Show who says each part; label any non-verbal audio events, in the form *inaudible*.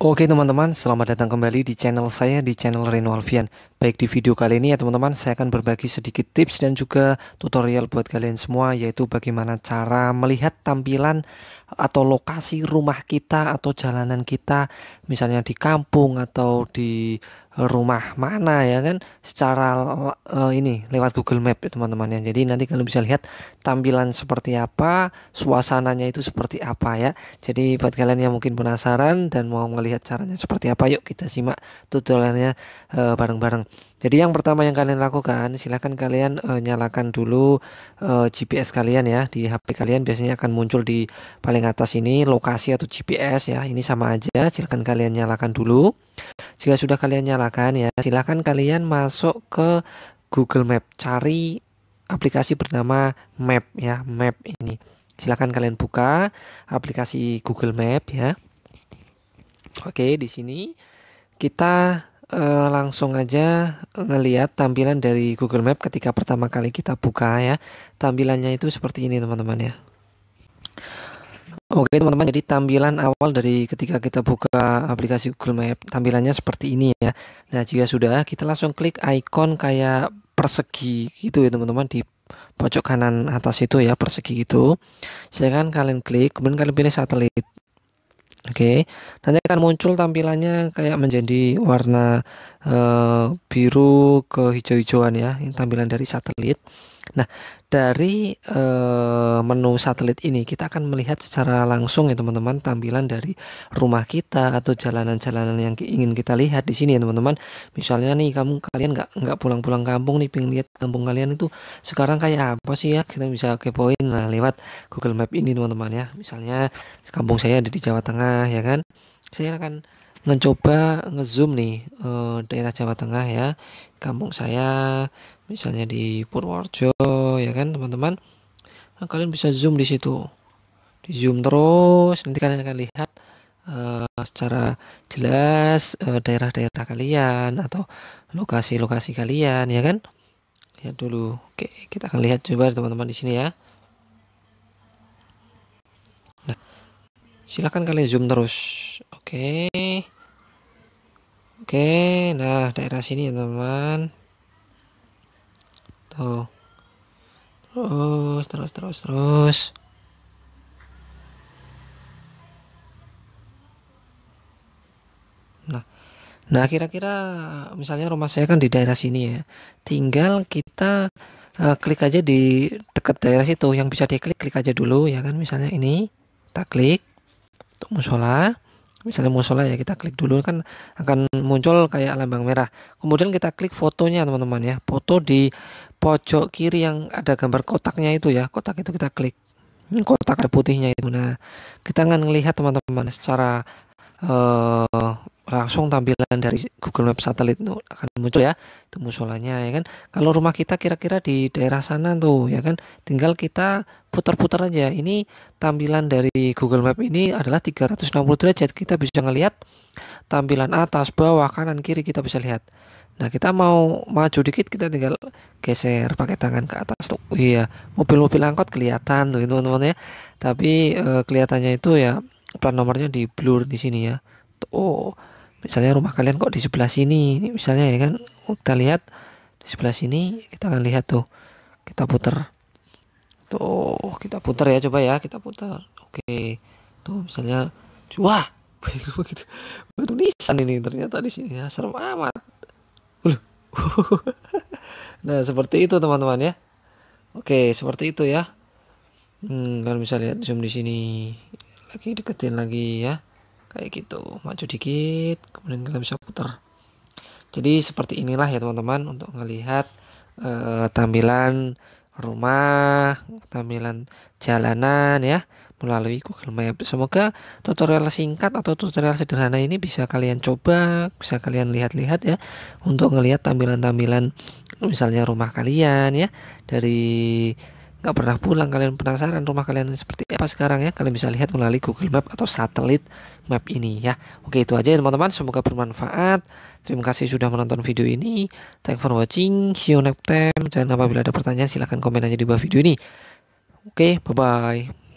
Speaker 1: Oke teman-teman, selamat datang kembali di channel saya di channel Reno Alfian. Baik di video kali ini ya teman-teman, saya akan berbagi sedikit tips dan juga tutorial buat kalian semua yaitu bagaimana cara melihat tampilan atau lokasi rumah kita atau jalanan kita misalnya di kampung atau di rumah mana ya kan secara uh, ini lewat Google Map ya teman-teman ya. Jadi nanti kalian bisa lihat tampilan seperti apa, suasananya itu seperti apa ya. Jadi buat kalian yang mungkin penasaran dan mau melihat caranya seperti apa, yuk kita simak tutorialnya eh, bareng-bareng. Uh, Jadi yang pertama yang kalian lakukan, silahkan kalian uh, nyalakan dulu uh, GPS kalian ya di HP kalian biasanya akan muncul di paling atas ini lokasi atau GPS ya. Ini sama aja, silahkan kalian nyalakan dulu. Jika sudah kalian nyalakan ya, silakan kalian masuk ke Google Map, cari aplikasi bernama Map ya, Map ini. Silakan kalian buka aplikasi Google Map ya. Oke, di sini kita e, langsung aja ngelihat tampilan dari Google Map ketika pertama kali kita buka ya. Tampilannya itu seperti ini teman-teman ya. Oke teman-teman, jadi tampilan awal dari ketika kita buka aplikasi Google Map, tampilannya seperti ini ya. Nah jika sudah, kita langsung klik icon kayak persegi gitu ya teman-teman di pojok kanan atas itu ya persegi gitu. kan kalian klik, kemudian kalian pilih satelit. Oke, nanti akan muncul tampilannya kayak menjadi warna e, biru ke hijau-hijauan ya, ini tampilan dari satelit. Nah, dari uh, menu satelit ini kita akan melihat secara langsung ya teman-teman tampilan dari rumah kita atau jalanan-jalanan yang ingin kita lihat di sini ya teman-teman misalnya nih kamu kalian nggak nggak pulang-pulang kampung nih pengen lihat kampung kalian itu sekarang kayak apa sih ya kita bisa kepoin nah lewat Google Map ini teman-teman ya misalnya kampung saya ada di Jawa Tengah ya kan saya akan mencoba ngezoom nih uh, daerah Jawa Tengah ya kampung saya misalnya di Purworejo ya kan teman-teman nah, kalian bisa zoom di situ di zoom terus nanti kalian akan lihat uh, secara jelas eh, daerah-daerah kalian atau lokasi-lokasi kalian ya kan lihat dulu oke kita akan lihat coba teman-teman di sini ya nah silahkan kalian zoom terus oke oke nah daerah sini ya teman-teman tuh terus terus terus terus nah nah kira-kira misalnya rumah saya kan di daerah sini ya tinggal kita uh, klik aja di dekat daerah situ yang bisa diklik klik aja dulu ya kan misalnya ini kita klik untuk musola misalnya musola ya kita klik dulu kan akan muncul kayak lambang merah kemudian kita klik fotonya teman-teman ya foto di pojok kiri yang ada gambar kotaknya itu ya kotak itu kita klik ini kotak ada putihnya itu nah kita akan melihat teman-teman secara uh, langsung tampilan dari Google Maps satelit tuh akan muncul ya itu musolanya ya kan kalau rumah kita kira-kira di daerah sana tuh ya kan tinggal kita putar-putar aja ini tampilan dari Google Map ini adalah 360 derajat kita bisa ngelihat tampilan atas bawah kanan kiri kita bisa lihat nah kita mau maju dikit kita tinggal geser pakai tangan ke atas tuh iya mobil-mobil angkot kelihatan tuh teman-teman ya tapi eh, kelihatannya itu ya plat nomornya di blur di sini ya tuh oh misalnya rumah kalian kok di sebelah sini misalnya ya kan kita lihat di sebelah sini kita akan lihat tuh kita putar tuh kita putar ya coba ya kita putar oke tuh misalnya wah *laughs* betul begitu nisan ini ternyata di sini ya serem amat *laughs* nah seperti itu teman-teman ya oke seperti itu ya hmm, kalau misalnya lihat zoom di sini lagi deketin lagi ya kayak gitu maju dikit kemudian kalian bisa putar jadi seperti inilah ya teman-teman untuk melihat e, eh, tampilan rumah tampilan jalanan ya melalui Google Map semoga tutorial singkat atau tutorial sederhana ini bisa kalian coba bisa kalian lihat-lihat ya untuk melihat tampilan-tampilan misalnya rumah kalian ya dari nggak pernah pulang kalian penasaran rumah kalian seperti apa sekarang ya kalian bisa lihat melalui Google Map atau satelit map ini ya oke itu aja ya teman-teman semoga bermanfaat terima kasih sudah menonton video ini thank for watching see you next time jangan apabila ada pertanyaan silahkan komen aja di bawah video ini oke bye bye